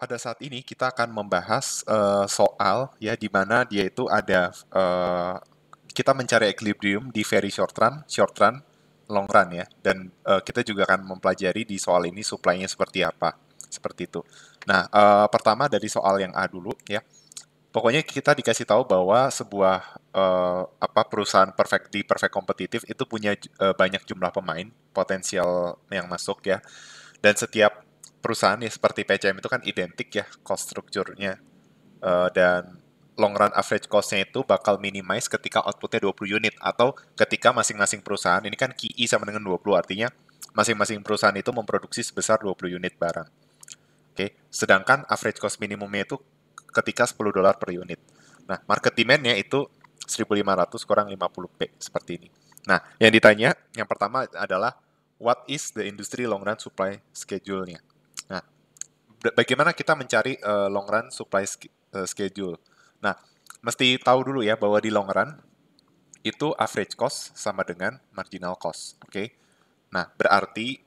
pada saat ini kita akan membahas uh, soal ya di mana dia itu ada uh, kita mencari equilibrium di very short run, short run, long run ya. Dan uh, kita juga akan mempelajari di soal ini supply-nya seperti apa. Seperti itu. Nah, uh, pertama dari soal yang A dulu ya. Pokoknya kita dikasih tahu bahwa sebuah uh, apa perusahaan perfect di perfect kompetitif itu punya uh, banyak jumlah pemain potensial yang masuk ya. Dan setiap perusahaan ya seperti PCM itu kan identik ya cost strukturnya uh, eh, dan long run average cost-nya itu bakal minimize ketika outputnya 20 unit atau ketika masing-masing perusahaan ini kan QI sama dengan 20 artinya masing-masing perusahaan itu memproduksi sebesar 20 unit barang. Oke, okay. sedangkan average cost minimumnya itu ketika 10 dolar per unit. Nah, market demand-nya itu 1500 kurang 50p seperti ini. Nah, yang ditanya yang pertama adalah what is the industry long run supply schedule-nya? bagaimana kita mencari uh, long run supply eh, schedule. Nah, mesti tahu dulu ya bahwa di long run itu average cost sama dengan marginal cost, oke? Okay? Nah, berarti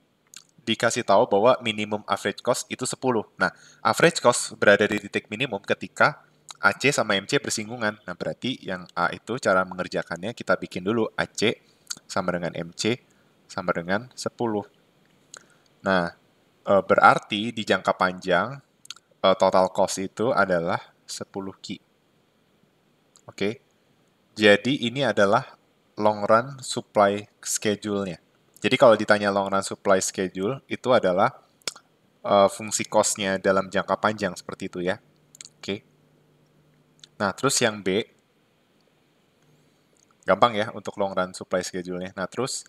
dikasih tahu bahwa minimum average cost itu 10. Nah, average cost berada di titik minimum ketika AC sama MC bersinggungan. Nah, berarti yang A itu cara mengerjakannya kita bikin dulu AC sama dengan MC sama dengan 10. Nah, uh, berarti di jangka panjang uh, total cost itu adalah 10 ki. Oke. Okay? Jadi ini adalah long run supply schedule-nya. Jadi kalau ditanya long run supply schedule itu adalah uh, fungsi cost-nya dalam jangka panjang seperti itu ya. Oke. Okay. Nah, terus yang B gampang ya untuk long run supply schedule-nya. Nah, terus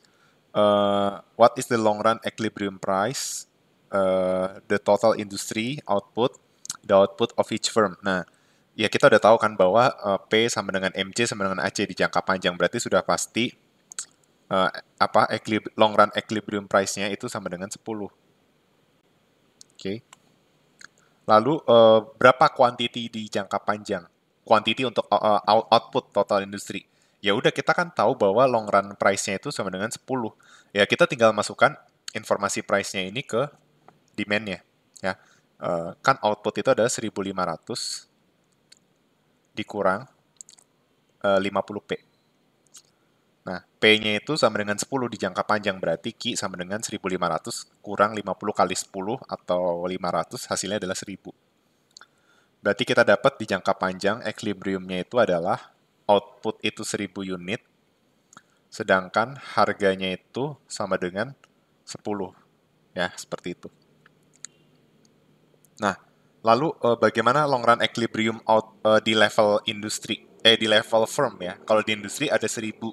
uh, what is the long run equilibrium price Eh, the total industry output, the output of each firm. Nah, ya kita udah tahu kan bahwa uh, P sama dengan MC sama dengan AC di jangka panjang berarti sudah pasti uh, apa long run equilibrium price-nya itu sama dengan 10. Oke. Okay. Lalu uh, berapa quantity di jangka panjang? Quantity untuk uh, output total industri. Ya udah kita kan tahu bahwa long run price-nya itu sama dengan 10. Ya kita tinggal masukkan informasi price-nya ini ke demand-nya. Ya. Uh, kan output itu adalah 1500 dikurang eh, uh, 50P. Nah, P-nya itu sama dengan 10 di jangka panjang, berarti Q sama dengan 1500 kurang 50 kali 10 atau 500, hasilnya adalah 1000. Berarti kita dapat di jangka panjang, equilibrium-nya itu adalah output itu 1000 unit, sedangkan harganya itu sama dengan 10. Ya, seperti itu. Nah, lalu uh, bagaimana long run equilibrium out uh, di level industri eh di level firm ya. Kalau di industri ada seribu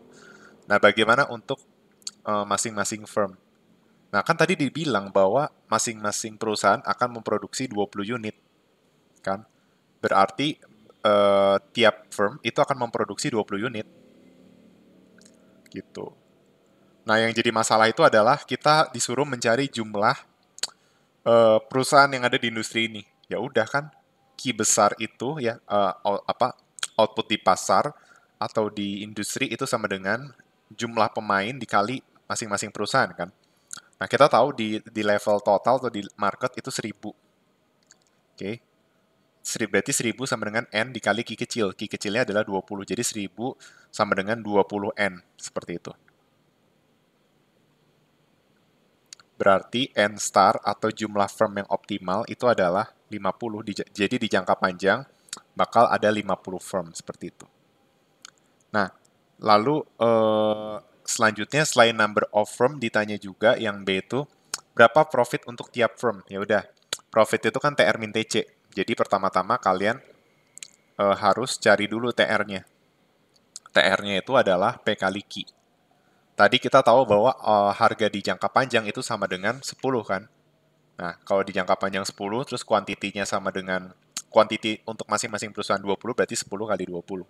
Nah, bagaimana untuk eh, masing-masing uh, firm? Nah, kan tadi dibilang bahwa masing-masing perusahaan akan memproduksi 20 unit. Kan? Berarti uh, tiap firm itu akan memproduksi 20 unit. Gitu. Nah, yang jadi masalah itu adalah kita disuruh mencari jumlah uh, perusahaan yang ada di industri ini. Ya udah kan, key besar itu ya uh, apa output di pasar atau di industri itu sama dengan jumlah pemain dikali masing-masing perusahaan kan. Nah, kita tahu di di level total atau di market itu seribu, Oke. Okay. Seribu, berarti seribu sama dengan N dikali ki kecil. ki kecilnya adalah 20. Jadi seribu sama dengan 20N. Seperti itu. Berarti N star atau jumlah firm yang optimal itu adalah 50. Jadi di jangka panjang bakal ada 50 firm seperti itu. Nah, lalu eh, selanjutnya selain number of firm ditanya juga yang B itu berapa profit untuk tiap firm. Ya udah, profit itu kan TR min TC. Jadi pertama-tama kalian eh, harus cari dulu TR-nya. TR-nya itu adalah P kali Q. Tadi kita tahu bahwa uh, harga di jangka panjang itu sama dengan 10 kan? Nah, kalau di jangka panjang 10 terus kuantitinya sama dengan kuantiti untuk masing-masing perusahaan 20 berarti 10 kali 20.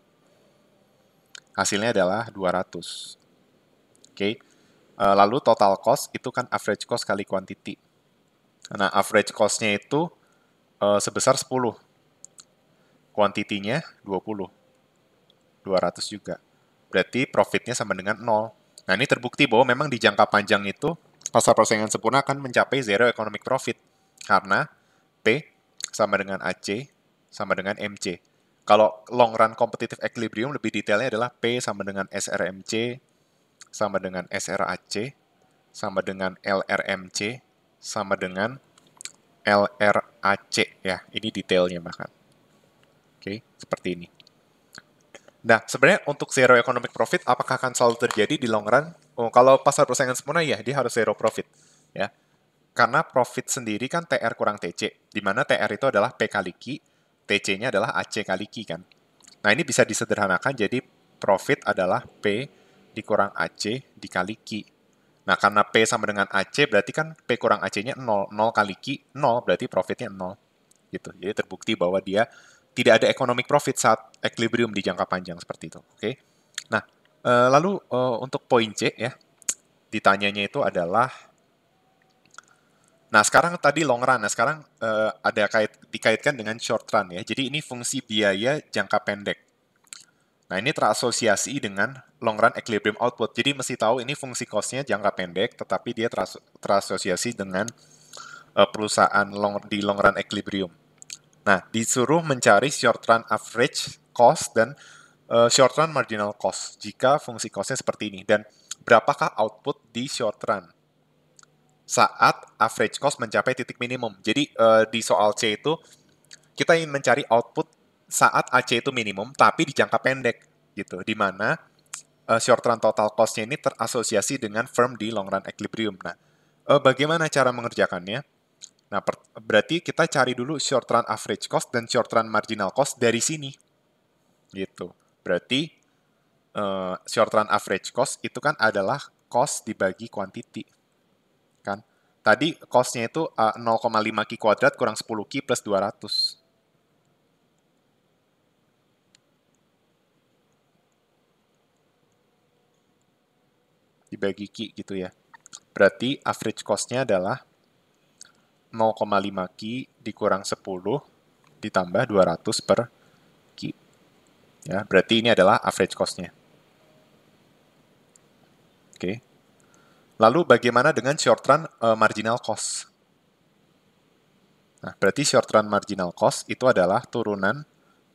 Hasilnya adalah 200. Oke. Okay. Uh, eh, lalu total cost itu kan average cost kali quantity. Nah, average cost-nya itu uh, sebesar 10. Kuantitinya 20. 200 juga. Berarti profitnya sama dengan 0. Nah, ini terbukti bahwa memang di jangka panjang itu pasar persaingan sempurna akan mencapai zero economic profit karena P sama dengan AC sama dengan MC. Kalau long run competitive equilibrium lebih detailnya adalah P sama dengan SRMC sama dengan SRAC sama dengan LRMC sama dengan LRAC ya. Ini detailnya bahkan. Oke, seperti ini. Nah, sebenarnya untuk zero economic profit, apakah akan selalu terjadi di long run? Oh, kalau pasar persaingan sempurna, ya dia harus zero profit. ya Karena profit sendiri kan TR kurang TC, di mana TR itu adalah P kali Q, TC-nya adalah AC kali Q kan. Nah, ini bisa disederhanakan jadi profit adalah P dikurang AC dikali Q. Nah, karena P sama dengan AC, berarti kan P kurang AC-nya 0. 0 kali Q, 0, berarti profitnya 0. Gitu. Jadi terbukti bahwa dia tidak ada economic profit saat equilibrium di jangka panjang seperti itu. Oke. Okay? Nah, e, lalu e, untuk poin C ya, ditanyanya itu adalah Nah, sekarang tadi long run. Nah, sekarang e, ada kait dikaitkan dengan short run ya. Jadi ini fungsi biaya jangka pendek. Nah, ini terasosiasi dengan long run equilibrium output. Jadi mesti tahu ini fungsi cost-nya jangka pendek, tetapi dia terasosiasi dengan perusahaan long di long run equilibrium. Nah, disuruh mencari short run average cost dan uh, short run marginal cost jika fungsi costnya seperti ini. Dan berapakah output di short run saat average cost mencapai titik minimum. Jadi uh, di soal C itu kita ingin mencari output saat AC itu minimum tapi di jangka pendek gitu. Di mana uh, short run total cost-nya ini terasosiasi dengan firm di long run equilibrium. Nah, uh, bagaimana cara mengerjakannya? Nah, berarti kita cari dulu short run average cost dan short run marginal cost dari sini. Gitu. Berarti uh, short run average cost itu kan adalah cost dibagi quantity. Kan? Tadi costnya itu uh, 0,5 Q kuadrat kurang 10 Q plus 200. Dibagi Q gitu ya. Berarti average cost-nya adalah 0,5 Ki dikurang 10 ditambah 200 per Ki. Ya, berarti ini adalah average cost-nya. Oke. Lalu bagaimana dengan short run uh, marginal cost? Nah, berarti short run marginal cost itu adalah turunan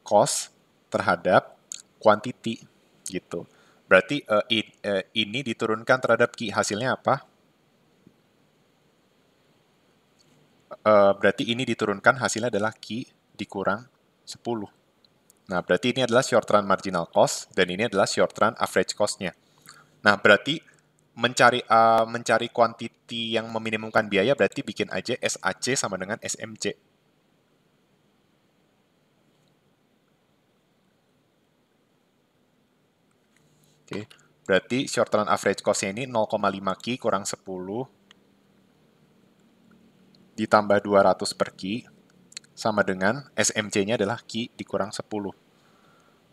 cost terhadap quantity gitu. Berarti uh, in, uh, ini diturunkan terhadap Ki. Hasilnya apa? Eh, berarti ini diturunkan hasilnya adalah Q dikurang 10. Nah, berarti ini adalah short run marginal cost dan ini adalah short run average cost-nya. Nah, berarti mencari uh, mencari quantity yang meminimumkan biaya berarti bikin aja SAC sama dengan SMC. Oke, berarti short run average cost-nya ini 0,5 Q kurang 10 ditambah 200 per Q sama dengan SMC-nya adalah Q dikurang 10.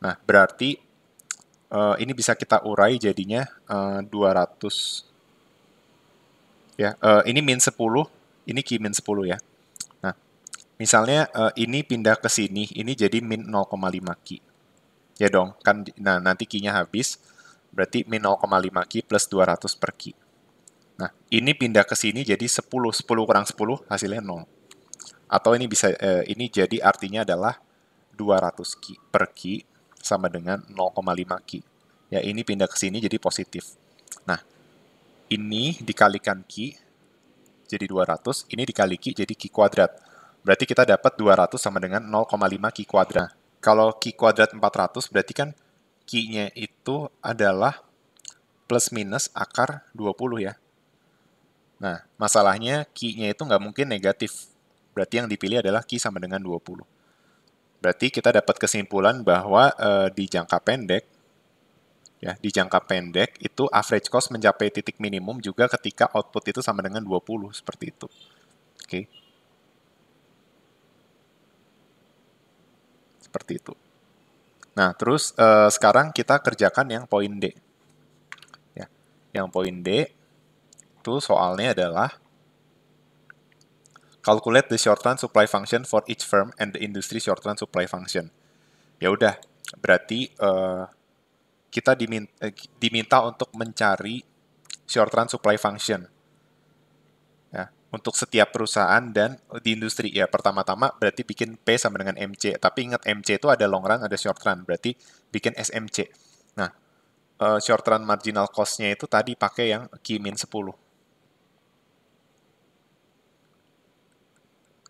Nah, berarti uh, ini bisa kita urai jadinya uh, eh, 200. Ya, uh, ini min 10, ini Q min 10 ya. Nah, misalnya uh, ini pindah ke sini, ini jadi min 0,5 Q. Ya dong, kan nah nanti Q-nya habis, berarti min 0,5 Q plus 200 per Q. Nah, ini pindah ke sini jadi 10, 10 kurang 10 hasilnya 0. Atau ini bisa eh, ini jadi artinya adalah 200 ki per ki sama dengan 0,5 ki. Ya, ini pindah ke sini jadi positif. Nah, ini dikalikan ki jadi 200, ini dikali ki jadi ki kuadrat. Berarti kita dapat 200 sama dengan 0,5 ki kuadrat. Kalau ki kuadrat 400 berarti kan ki-nya itu adalah plus minus akar 20 ya. Nah, masalahnya key-nya itu nggak mungkin negatif. Berarti yang dipilih adalah key sama dengan 20. Berarti kita dapat kesimpulan bahwa uh, di jangka pendek, ya di jangka pendek itu average cost mencapai titik minimum juga ketika output itu sama dengan 20, seperti itu. Oke. Okay. Seperti itu. Nah, terus uh, sekarang kita kerjakan yang poin D. Ya, yang poin D, itu soalnya adalah calculate the short-run supply function for each firm and the industry short-run supply function. Ya udah, berarti uh, kita diminta, uh, eh, diminta untuk mencari short-run supply function ya, untuk setiap perusahaan dan di industri. Ya, pertama-tama berarti bikin P sama dengan MC. Tapi ingat MC itu ada long run, ada short run. Berarti bikin SMC. Nah, uh, short run marginal cost-nya itu tadi pakai yang Q 10.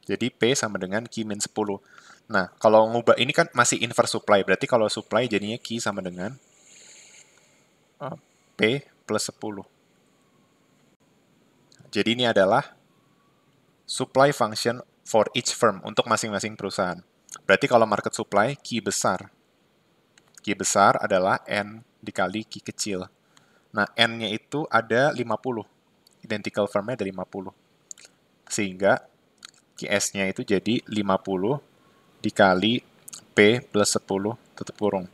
Jadi P sama dengan Q min 10. Nah, kalau ngubah ini kan masih inverse supply. Berarti kalau supply jadinya Q sama dengan eh, P plus 10. Jadi ini adalah supply function for each firm untuk masing-masing perusahaan. Berarti kalau market supply, Q besar. Q besar adalah N dikali Q kecil. Nah, N-nya itu ada 50. Identical firm-nya ada 50. Sehingga qs nya itu jadi 50 dikali P plus 10 tutup kurung.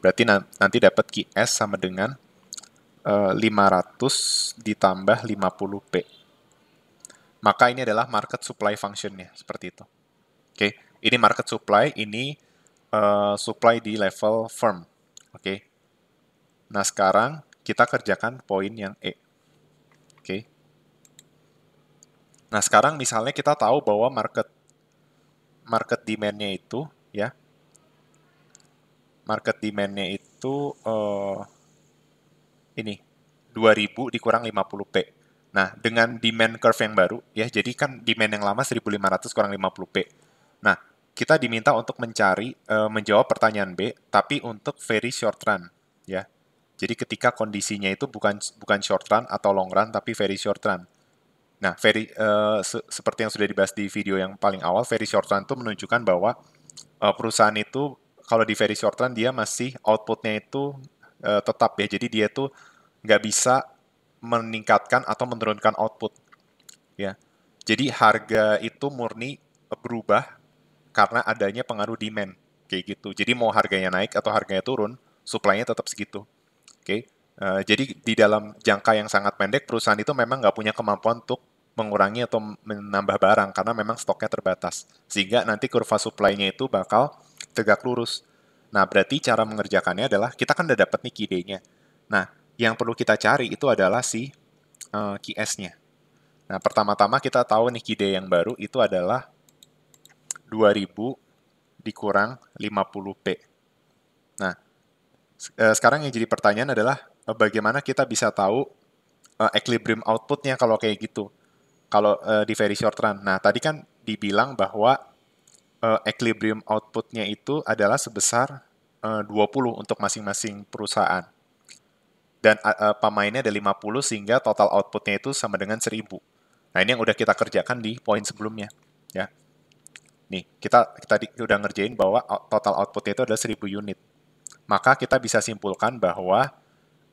Berarti nanti dapat QS sama dengan uh, eh, 500 ditambah 50P. Maka ini adalah market supply function-nya, seperti itu. Oke, okay. ini market supply, ini uh, supply di level firm. Oke. Okay. Nah, sekarang kita kerjakan poin yang E. Oke. Okay. Nah, sekarang misalnya kita tahu bahwa market market demand-nya itu ya market demand-nya itu uh, ini 2000 dikurang 50p. Nah, dengan demand curve yang baru ya, jadi kan demand yang lama 1500 kurang 50p. Nah, kita diminta untuk mencari uh, menjawab pertanyaan B tapi untuk very short run ya. Jadi ketika kondisinya itu bukan bukan short run atau long run tapi very short run. Nah, very uh, eh, se seperti yang sudah dibahas di video yang paling awal, very short run itu menunjukkan bahwa uh, perusahaan itu kalau di very short run dia masih outputnya itu uh, tetap ya, jadi dia itu nggak bisa meningkatkan atau menurunkan output ya. Jadi harga itu murni berubah karena adanya pengaruh demand kayak gitu. Jadi mau harganya naik atau harganya turun, supply-nya tetap segitu. Oke. Okay? Uh, jadi di dalam jangka yang sangat pendek perusahaan itu memang nggak punya kemampuan untuk mengurangi atau menambah barang karena memang stoknya terbatas. Sehingga nanti kurva supply-nya itu bakal tegak lurus. Nah, berarti cara mengerjakannya adalah kita kan udah dapat nih qd nya Nah, yang perlu kita cari itu adalah si uh, eh, QS-nya. Nah, pertama-tama kita tahu nih QD yang baru itu adalah 2000 dikurang 50P. Nah, uh, sekarang yang jadi pertanyaan adalah uh, bagaimana kita bisa tahu uh, equilibrium outputnya kalau kayak gitu kalau uh, di very short run. Nah, tadi kan dibilang bahwa uh, equilibrium outputnya itu adalah sebesar eh, uh, 20 untuk masing-masing perusahaan. Dan uh, pemainnya ada 50 sehingga total outputnya itu sama dengan 1000. Nah, ini yang udah kita kerjakan di poin sebelumnya, ya. Nih, kita tadi udah ngerjain bahwa total outputnya itu adalah 1000 unit. Maka kita bisa simpulkan bahwa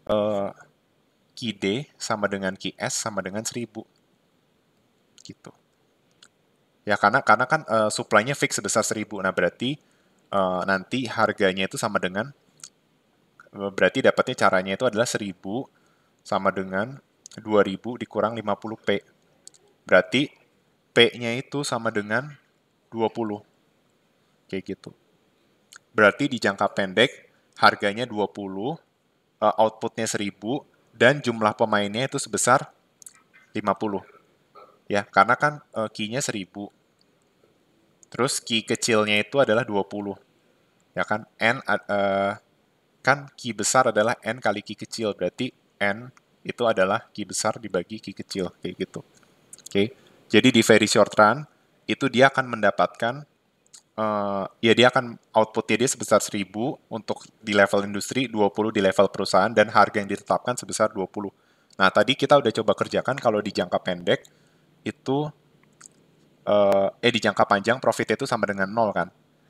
uh, QD sama dengan QS sama dengan 1000 gitu. Ya karena karena kan uh, supply-nya fix sebesar 1000. Nah, berarti uh, nanti harganya itu sama dengan eh, berarti dapatnya caranya itu adalah 1000 sama dengan 2000 dikurang 50p. Berarti p-nya itu sama dengan 20. Kayak gitu. Berarti di jangka pendek harganya 20, outputnya 1000 dan jumlah pemainnya itu sebesar 50 ya karena kan e, key-nya 1000. Terus key kecilnya itu adalah 20. Ya kan n e, kan key besar adalah n kali key kecil, berarti n itu adalah key besar dibagi key kecil kayak gitu. Oke. Jadi di very short run itu dia akan mendapatkan uh, ya dia akan outputnya dia sebesar 1000 untuk di level industri, 20 di level perusahaan, dan harga yang ditetapkan sebesar 20. Nah, tadi kita udah coba kerjakan kalau di jangka pendek, itu uh, eh di jangka panjang profit itu sama dengan nol kan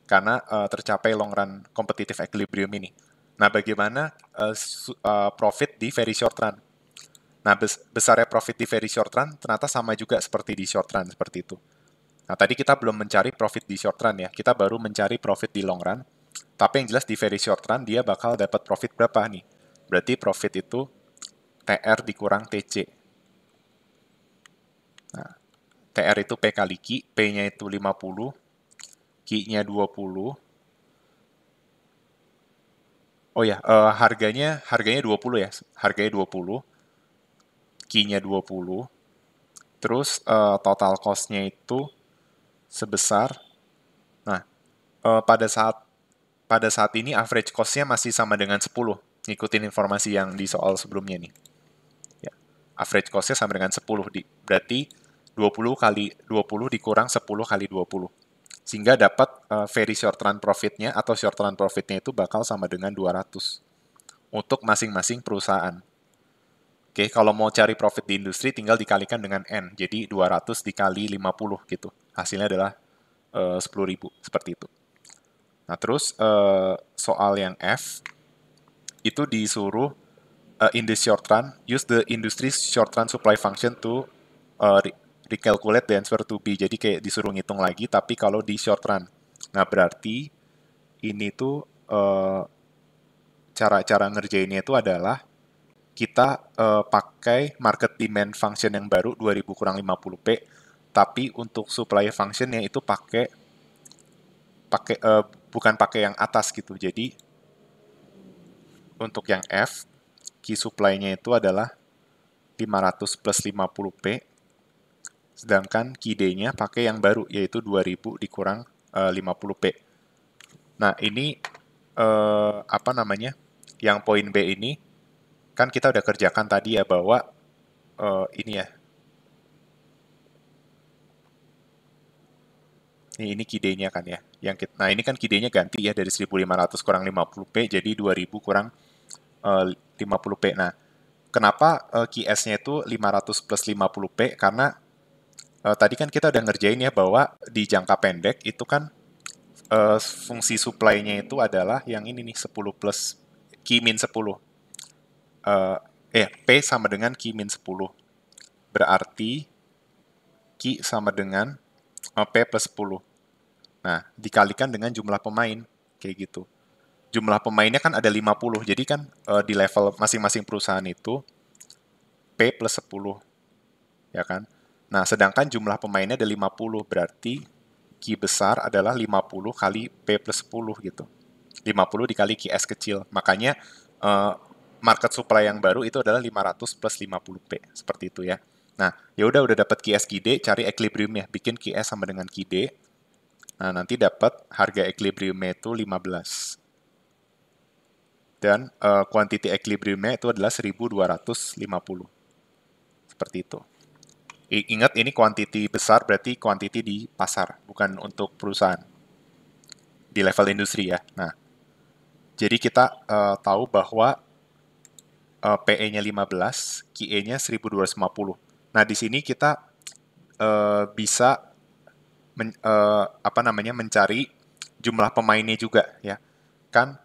karena uh, tercapai long run competitive equilibrium ini. Nah, bagaimana uh, uh, profit di very short run? Nah, bes besarnya profit di very short run ternyata sama juga seperti di short run seperti itu. Nah, tadi kita belum mencari profit di short run ya. Kita baru mencari profit di long run. Tapi yang jelas di very short run dia bakal dapat profit berapa nih? Berarti profit itu TR dikurang TC. TR itu P kali Q, P-nya itu 50, Q-nya 20. Oh ya, uh, harganya harganya 20 ya. Harganya 20. Q-nya 20. Terus uh, total cost-nya itu sebesar nah, uh, pada saat pada saat ini average cost-nya masih sama dengan 10. Ngikutin informasi yang di soal sebelumnya nih. Ya. Average cost-nya sama dengan 10 di berarti 20 kali 20 dikurang 10 kali 20. Sehingga dapat uh, very short run profitnya atau short run profitnya itu bakal sama dengan 200 untuk masing-masing perusahaan. Oke, kalau mau cari profit di industri tinggal dikalikan dengan N. Jadi 200 dikali 50 gitu. Hasilnya adalah eh, uh, 10.000 seperti itu. Nah, terus uh, soal yang F itu disuruh uh, in the short run use the industry short run supply function to uh, recalculate the answer to B. Jadi kayak disuruh ngitung lagi, tapi kalau di short run. Nah, berarti ini tuh eh, cara-cara uh, ngerjainnya itu adalah kita uh, pakai market demand function yang baru 2000 kurang 50p, tapi untuk supply functionnya itu pakai pakai uh, bukan pakai yang atas gitu. Jadi untuk yang F, key supply-nya itu adalah 500 plus 50p sedangkan KD-nya pakai yang baru yaitu 2000 dikurang eh, uh, 50P. Nah, ini uh, apa namanya? Yang poin B ini kan kita udah kerjakan tadi ya bahwa uh, ini ya. Ini, ini KD-nya kan ya. Yang kita, nah, ini kan KD-nya ganti ya dari 1500 kurang 50P jadi 2000 kurang uh, 50P. Nah, kenapa uh, QS-nya itu 500 plus 50P? Karena uh, tadi kan kita udah ya. ngerjain ya bahwa di jangka pendek itu kan uh, fungsi supply-nya itu adalah yang ini nih 10 plus Q min 10. Uh, eh, eh P sama dengan Q min 10. Berarti Q sama dengan uh, P plus 10. Nah, dikalikan dengan jumlah pemain kayak gitu. Jumlah pemainnya kan ada 50. Jadi kan uh, di level masing-masing perusahaan itu P plus 10. Ya kan? Nah, sedangkan jumlah pemainnya ada 50, berarti Q besar adalah 50 kali P plus 10 gitu. 50 dikali s kecil. Makanya uh, market supply yang baru itu adalah 500 plus 50P, seperti itu ya. Nah, ya udah udah dapat QS QD, cari ya bikin QS sama dengan QD. Nah, nanti dapat harga equilibriumnya itu 15. Dan uh, quantity equilibriumnya itu adalah 1250. Seperti itu. Ingat ini kuantiti besar berarti kuantiti di pasar, bukan untuk perusahaan. Di level industri ya. Nah, jadi kita uh, tahu bahwa uh, PE-nya 15, QE-nya 1250. Nah, di sini kita uh, bisa men, uh, apa namanya mencari jumlah pemainnya juga ya. Kan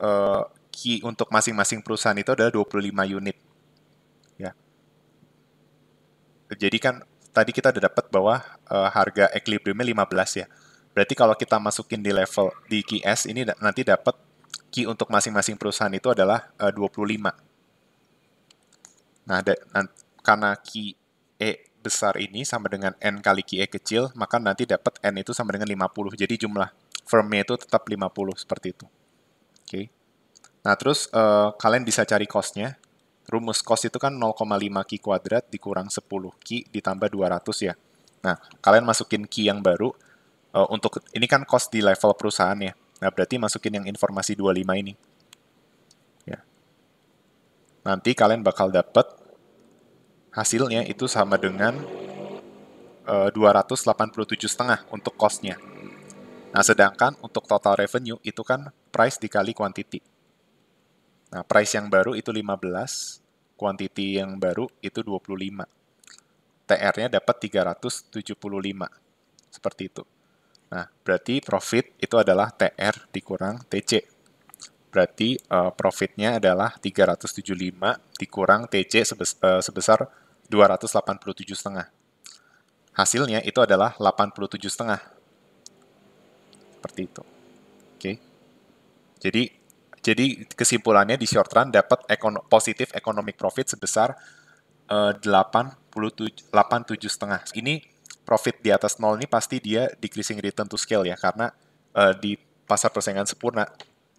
uh, key untuk masing-masing perusahaan itu adalah 25 unit jadi kan tadi kita udah dapat bahwa uh, harga equilibriumnya 15 ya. Berarti kalau kita masukin di level di key S ini nanti dapat key untuk masing-masing perusahaan itu adalah eh, uh, 25. Nah, karena key E besar ini sama dengan N kali key E kecil, maka nanti dapat N itu sama dengan 50. Jadi jumlah firmnya itu tetap 50 seperti itu. Oke. Okay. Nah, terus uh, kalian bisa cari cost-nya rumus cost itu kan 0,5 Ki kuadrat dikurang 10 ki ditambah 200 ya. Nah, kalian masukin ki yang baru, uh, untuk ini kan cost di level perusahaan ya. Nah, berarti masukin yang informasi 25 ini. Ya. Nanti kalian bakal dapet hasilnya itu sama dengan uh, 287 setengah untuk costnya. Nah, sedangkan untuk total revenue itu kan price dikali quantity. Nah, price yang baru itu 15, quantity yang baru itu 25. TR-nya dapat 375. Seperti itu. Nah, berarti profit itu adalah TR dikurang TC. Berarti uh, profitnya adalah 375 dikurang TC eh, sebesar, uh, sebesar 287,5. Hasilnya itu adalah 87,5. Seperti itu. Oke. Okay. Jadi jadi kesimpulannya di short run dapat ekono positif economic profit sebesar uh, setengah. Ini profit di atas nol ini pasti dia decreasing return to scale ya karena uh, di pasar persaingan sempurna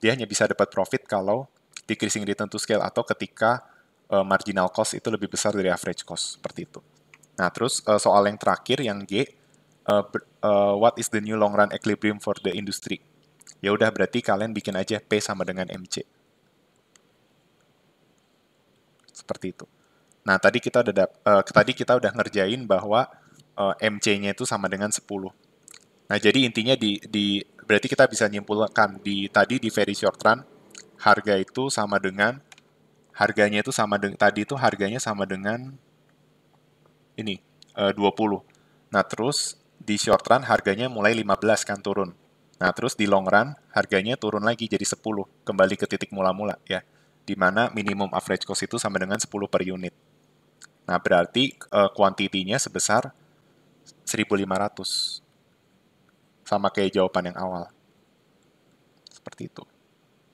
dia hanya bisa dapat profit kalau decreasing return to scale atau ketika uh, marginal cost itu lebih besar dari average cost seperti itu. Nah, terus uh, soal yang terakhir yang G uh, uh, what is the new long run equilibrium for the industry? Ya udah berarti kalian bikin aja P sama dengan MC. Seperti itu. Nah, tadi kita udah uh, tadi kita udah ngerjain bahwa uh, eh, MC-nya itu sama dengan 10. Nah, jadi intinya di di berarti kita bisa nyimpulkan di tadi di very short run harga itu sama dengan harganya itu sama dengan tadi itu harganya sama dengan ini eh, uh, 20. Nah, terus di short run harganya mulai 15 kan turun. Nah, terus di long run harganya turun lagi jadi 10, kembali ke titik mula-mula ya, di mana minimum average cost itu sama dengan 10 per unit. Nah, berarti uh, quantity-nya sebesar 1500. Sama kayak jawaban yang awal. Seperti itu.